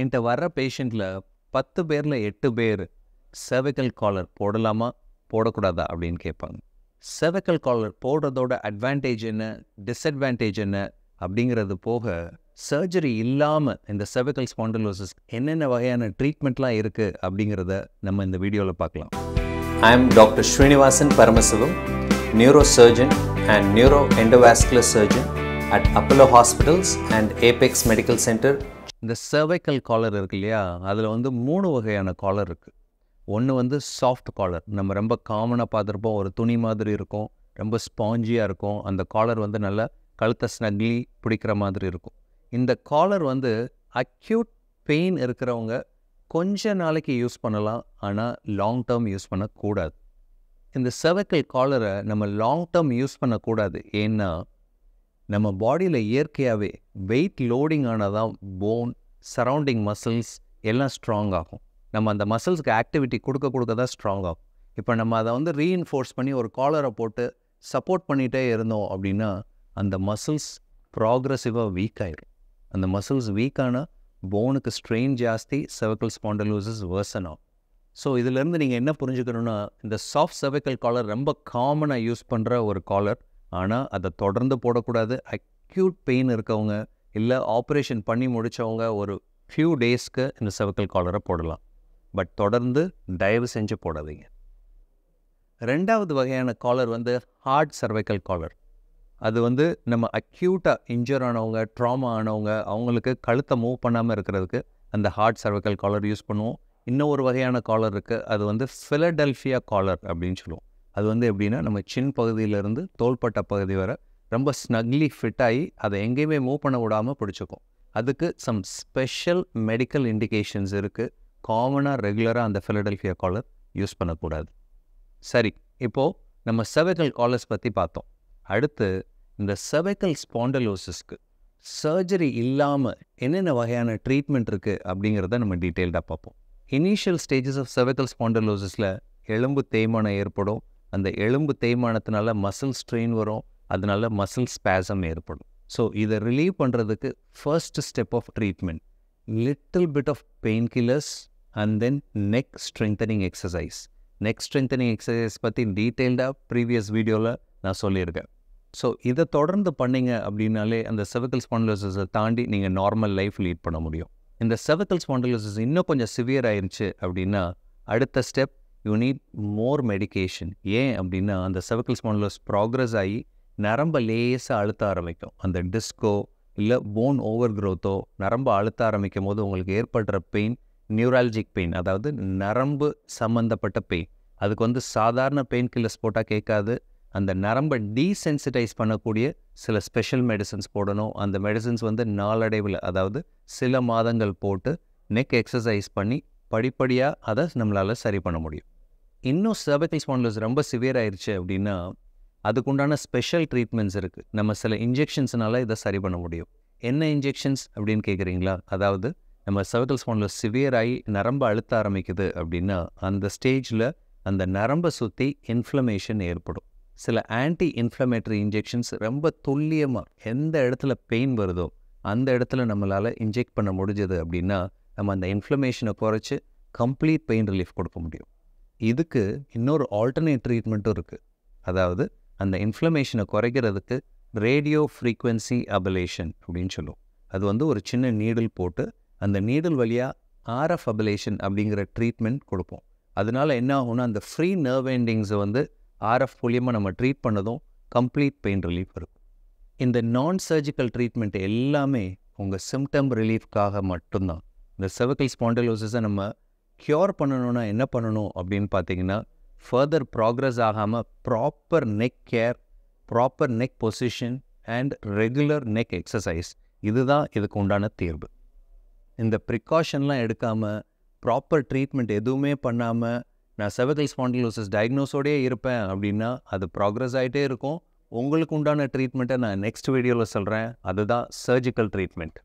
என்கிட்ட வர்ற பேஷண்ட்டில் பத்து பேரில் எட்டு பேர் செவக்கல் காலர் போடலாமா போடக்கூடாதா அப்படின்னு கேட்பாங்க செவக்கல் காலர் போடுறதோட அட்வான்டேஜ் என்ன டிஸ்அட்வான்டேஜ் என்ன அப்படிங்கிறது போக சர்ஜரி இல்லாமல் இந்த செவக்கல் ஸ்பாண்டலோசிஸ் என்னென்ன வகையான ட்ரீட்மெண்ட்லாம் இருக்குது அப்படிங்கிறத நம்ம இந்த வீடியோவில் பார்க்கலாம் I am doctor Srinivasan Paramasivam neuro surgeon and neuro endovascular surgeon at Apollo Hospitals and Apex Medical Centre இந்த சர்வைக்கல் காலர் இருக்கு இல்லையா அதில் வந்து மூணு வகையான காலர் இருக்குது ஒன்று வந்து சாஃப்ட் காலர் நம்ம ரொம்ப காமனாக பார்த்துருப்போம் ஒரு துணி மாதிரி இருக்கும் ரொம்ப ஸ்பாஞ்சியாக இருக்கும் அந்த காலர் வந்து நல்லா கழுத்தை ஸ்னக்லி பிடிக்கிற மாதிரி இருக்கும் இந்த காலர் வந்து அக்யூட் பெயின் இருக்கிறவங்க கொஞ்ச நாளைக்கு யூஸ் பண்ணலாம் ஆனால் லாங் டேர்ம் யூஸ் பண்ணக்கூடாது இந்த செவக்கல் காலரை நம்ம லாங் டேர்ம் யூஸ் பண்ணக்கூடாது ஏன்னா நம்ம பாடியில் இயற்கையாகவே வெயிட் லோடிங் ஆனால் தான் போன் சரௌண்டிங் மசில்ஸ் எல்லாம் ஸ்ட்ராங் ஆகும் நம்ம அந்த மசில்ஸ்க்கு ஆக்டிவிட்டி கொடுக்க கொடுக்க தான் ஸ்ட்ராங் ஆகும் இப்போ நம்ம அதை வந்து ரீஇன்ஃபோர்ஸ் பண்ணி ஒரு காலரை போட்டு சப்போர்ட் பண்ணிகிட்டே இருந்தோம் அப்படின்னா அந்த மசில்ஸ் ப்ராக்ரெசிவாக வீக் ஆகிடும் அந்த மசில்ஸ் வீக்கான போனுக்கு ஸ்ட்ரெயின் ஜாஸ்தி செவக்கல் ஸ்பாண்டலூசஸ் வேர்சன் ஆகும் ஸோ இதிலேருந்து நீங்கள் என்ன புரிஞ்சுக்கணுன்னா இந்த சாஃப்ட் செவக்கல் காலர் ரொம்ப காமனாக யூஸ் பண்ணுற ஒரு காலர் ஆனால் அதை தொடர்ந்து போடக்கூடாது அக்யூட் பெயின் இருக்கவங்க இல்லை ஆப்ரேஷன் பண்ணி முடித்தவங்க ஒரு ஃபியூ டேஸ்க்கு இந்த செவக்கல் காலரை போடலாம் பட் தொடர்ந்து தயவு செஞ்சு போடாதீங்க ரெண்டாவது வகையான காலர் வந்து ஹார்ட் சர்வைக்கல் காலர் அது வந்து நம்ம அக்யூட்டாக இன்ஜர் ஆனவங்க ட்ராமா ஆனவங்க அவங்களுக்கு கழுத்தை மூவ் பண்ணாமல் இருக்கிறதுக்கு அந்த ஹார்ட் சர்வைக்கல் காலர் யூஸ் பண்ணுவோம் இன்னொரு வகையான காலர் இருக்குது அது வந்து ஃபிலடெல்ஃபியா காலர் அப்படின்னு சொல்லுவோம் அது வந்து எப்படின்னா நம்ம சின் பகுதியிலேருந்து தோள்பட்ட பகுதி வர ரொம்ப ஸ்னக்லி ஃபிட் ஆகி அதை எங்கேயுமே மூவ் பண்ண விடாமல் பிடிச்சிக்கும் அதுக்கு சம் ஸ்பெஷல் மெடிக்கல் இண்டிகேஷன்ஸ் இருக்குது காமனாக ரெகுலராக அந்த ஃபிலடெல்ஃபியா காலர் யூஸ் பண்ணக்கூடாது சரி இப்போது நம்ம செவைக்கல் காலர்ஸ் பற்றி பார்த்தோம் அடுத்து இந்த செவைக்கல் ஸ்பாண்டலோசிஸ்க்கு சர்ஜரி இல்லாமல் என்னென்ன வகையான ட்ரீட்மெண்ட் இருக்குது அப்படிங்கிறத நம்ம டீட்டெயில்டாக பார்ப்போம் இனிஷியல் ஸ்டேஜஸ் ஆஃப் செவைக்கல் ஸ்பாண்டலோசிஸில் எலும்பு தேய்மானம் ஏற்படும் அந்த எலும்பு தேய்மானத்தினால மசில் ஸ்ட்ரெயின் வரும் அதனால மசில் ஸ்பேசம் ஏற்படும் ஸோ இதை ரிலீவ் பண்ணுறதுக்கு first step of treatment little bit of pain killers and then neck strengthening exercise neck strengthening exercise பற்றி டீட்டெயில்டாக ப்ரீவியஸ் வீடியோவில் நான் சொல்லியிருக்கேன் ஸோ இதை தொடர்ந்து பண்ணிங்க அப்படின்னாலே அந்த செவக்கல் ஸ்பாண்டலோசஸை தாண்டி நீங்கள் நார்மல் லைஃப் லீட் பண்ண முடியும் இந்த செவக்கல் ஸ்பாண்டலோசஸ் இன்னும் கொஞ்சம் சிவியர் ஆயிருச்சு அப்படின்னா அடுத்த step you need more medication ஏன் அப்படின்னா அந்த செவக்கல் ஸ்பான்லஸ் ப்ராக்ரெஸ் ஆகி நரம்ப லேசாக அழுத்த ஆரம்பிக்கும் அந்த டிஸ்கோ இல்லை போன் ஓவர் க்ரோத்தோ நரம்ப அழுத்த ஆரம்பிக்கும் போது உங்களுக்கு ஏற்படுற பெயின் நியூராலஜிக் பெயின் அதாவது நரம்பு சம்மந்தப்பட்ட பெயின் அதுக்கு வந்து சாதாரண பெயின் கில்லர்ஸ் போட்டால் கேட்காது அந்த நரம்பை டீசென்சிட்டைஸ் பண்ணக்கூடிய சில ஸ்பெஷல் மெடிசன்ஸ் போடணும் அந்த மெடிசன்ஸ் வந்து நாளடைவில் அதாவது சில மாதங்கள் போட்டு நெக் எக்ஸசைஸ் பண்ணி படிப்படியாக அதை நம்மளால் சரி பண்ண முடியும் இன்னும் சர்வைக்கல் ஸ்பாண்டிலஸ் ரொம்ப சிவியர் ஆயிடுச்சு அப்படின்னா அதுக்குண்டான ஸ்பெஷல் ட்ரீட்மெண்ட்ஸ் இருக்குது நம்ம சில இன்ஜெக்ஷன்ஸ்னால இதை சரி பண்ண முடியும் என்ன இன்ஜெக்ஷன்ஸ் அப்படின்னு கேட்குறீங்களா அதாவது நம்ம சர்வைக்கல் ஸ்பாண்டில் சிவியர் ஆகி நரம்பு அழுத்த ஆரம்பிக்குது அப்படின்னா அந்த ஸ்டேஜில் அந்த நரம்பை சுற்றி இன்ஃப்ளமேஷன் ஏற்படும் சில ஆன்டி இன்ஃப்ளமேட்டரி இன்ஜெக்ஷன்ஸ் ரொம்ப துல்லியமாக எந்த இடத்துல பெயின் வருதோ அந்த இடத்துல நம்மளால் இன்ஜெக்ட் பண்ண முடிஞ்சது அப்படின்னா நம்ம அந்த இன்ஃப்ளமேஷனை குறைச்சி கம்ப்ளீட் பெயின் ரிலீஃப் கொடுக்க முடியும் இதுக்கு இன்னொரு ஆல்டர்னேட் ட்ரீட்மெண்ட்டும் இருக்குது அதாவது அந்த இன்ஃப்ளமேஷனை குறைக்கிறதுக்கு ரேடியோ ஃப்ரீக்வன்சி அபலேஷன் அப்படின்னு சொல்லுவோம் அது வந்து ஒரு சின்ன நீடில் போட்டு அந்த நீடில் வழியாக ஆர்எஃப் அபலேஷன் அப்படிங்கிற ட்ரீட்மெண்ட் கொடுப்போம் அதனால் என்ன ஆகும்னா அந்த ஃப்ரீ நர்வ் எண்டிங்ஸை வந்து ஆர்எஃப் மூலியமாக நம்ம ட்ரீட் பண்ணதும் கம்ப்ளீட் பெயின் ரிலீஃப் இருக்கும் இந்த நான் சர்ஜிக்கல் ட்ரீட்மெண்ட் எல்லாமே உங்கள் சிம்டம் ரிலீஃப்காக மட்டும்தான் இந்த செவக்கல் ஸ்பாண்டலோசிஸை நம்ம க்யூர் பண்ணணும்னா என்ன பண்ணணும் அப்படின்னு பார்த்தீங்கன்னா ஃபர்தர் ப்ராக்ரஸ் ஆகாமல் proper neck care proper neck position and regular neck exercise இதுதான் இதுக்கு உண்டான தீர்வு இந்த ப்ரிகாஷன்லாம் எடுக்காமல் ப்ராப்பர் ட்ரீட்மெண்ட் எதுவுமே பண்ணாமல் நான் செவக்கல் ஸ்பாண்டலோசிஸ் டயக்னோஸோடயே இருப்பேன் அப்படின்னா அது ப்ராக்ரஸ் ஆகிட்டே இருக்கும் உங்களுக்கு உண்டான ட்ரீட்மெண்ட்டை நான் நெக்ஸ்ட் வீடியோவில் சொல்கிறேன் அதுதான் சர்ஜிக்கல் ட்ரீட்மெண்ட்